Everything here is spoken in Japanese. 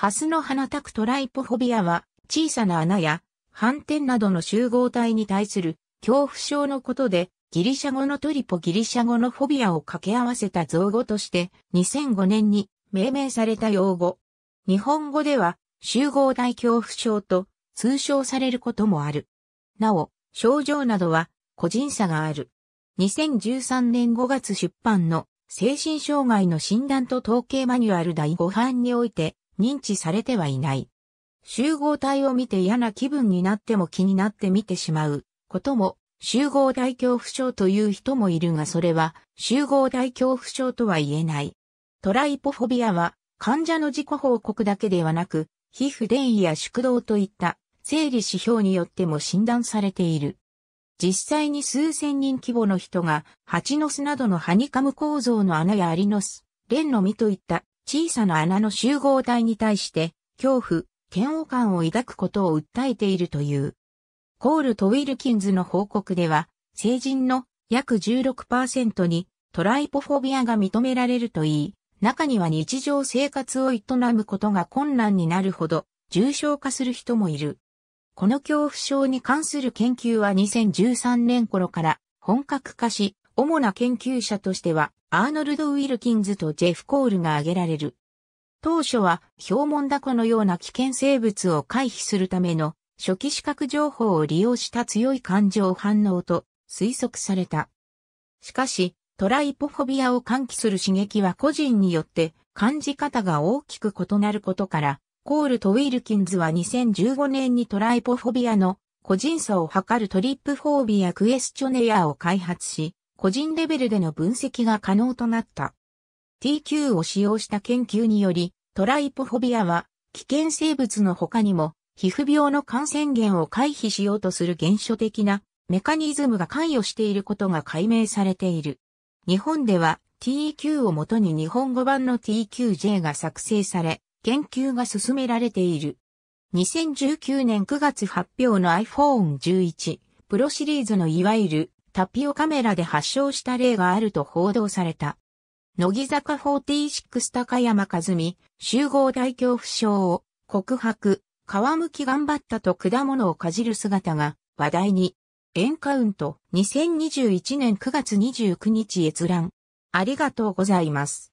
ハスの花タクトライポフォビアは、小さな穴や、斑点などの集合体に対する恐怖症のことで、ギリシャ語のトリポギリシャ語のフォビアを掛け合わせた造語として、2005年に命名された用語。日本語では、集合体恐怖症と通称されることもある。なお、症状などは個人差がある。2013年5月出版の精神障害の診断と統計マニュアル第5版において、認知されてはいない。集合体を見て嫌な気分になっても気になって見てしまうことも集合体恐怖症という人もいるがそれは集合体恐怖症とは言えない。トライポフォビアは患者の自己報告だけではなく、皮膚電位や縮動といった生理指標によっても診断されている。実際に数千人規模の人が、蜂の巣などのハニカム構造の穴やアリの巣、レンの実といった小さな穴の集合体に対して、恐怖、嫌悪感を抱くことを訴えているという。コールとウィルキンズの報告では、成人の約16%にトライポフォビアが認められるといい、中には日常生活を営むことが困難になるほど重症化する人もいる。この恐怖症に関する研究は2013年頃から本格化し、主な研究者としては、アーノルド・ウィルキンズとジェフ・コールが挙げられる。当初は、ヒョウモンダコのような危険生物を回避するための、初期視覚情報を利用した強い感情反応と推測された。しかし、トライポフォビアを喚起する刺激は個人によって感じ方が大きく異なることから、コールとウィルキンズは2015年にトライポフォビアの個人差を測るトリップフォービアクエスチョネアを開発し、個人レベルでの分析が可能となった。TQ を使用した研究により、トライポフォビアは危険生物の他にも皮膚病の感染源を回避しようとする原初的なメカニズムが関与していることが解明されている。日本では TQ をもとに日本語版の TQJ が作成され、研究が進められている。2019年9月発表の iPhone 11 Pro シリーズのいわゆるタピオカメラで発症した例があると報道された。乃木坂46高山和美、集合大恐怖症を告白、皮むき頑張ったと果物をかじる姿が話題に。エンカウント2021年9月29日閲覧。ありがとうございます。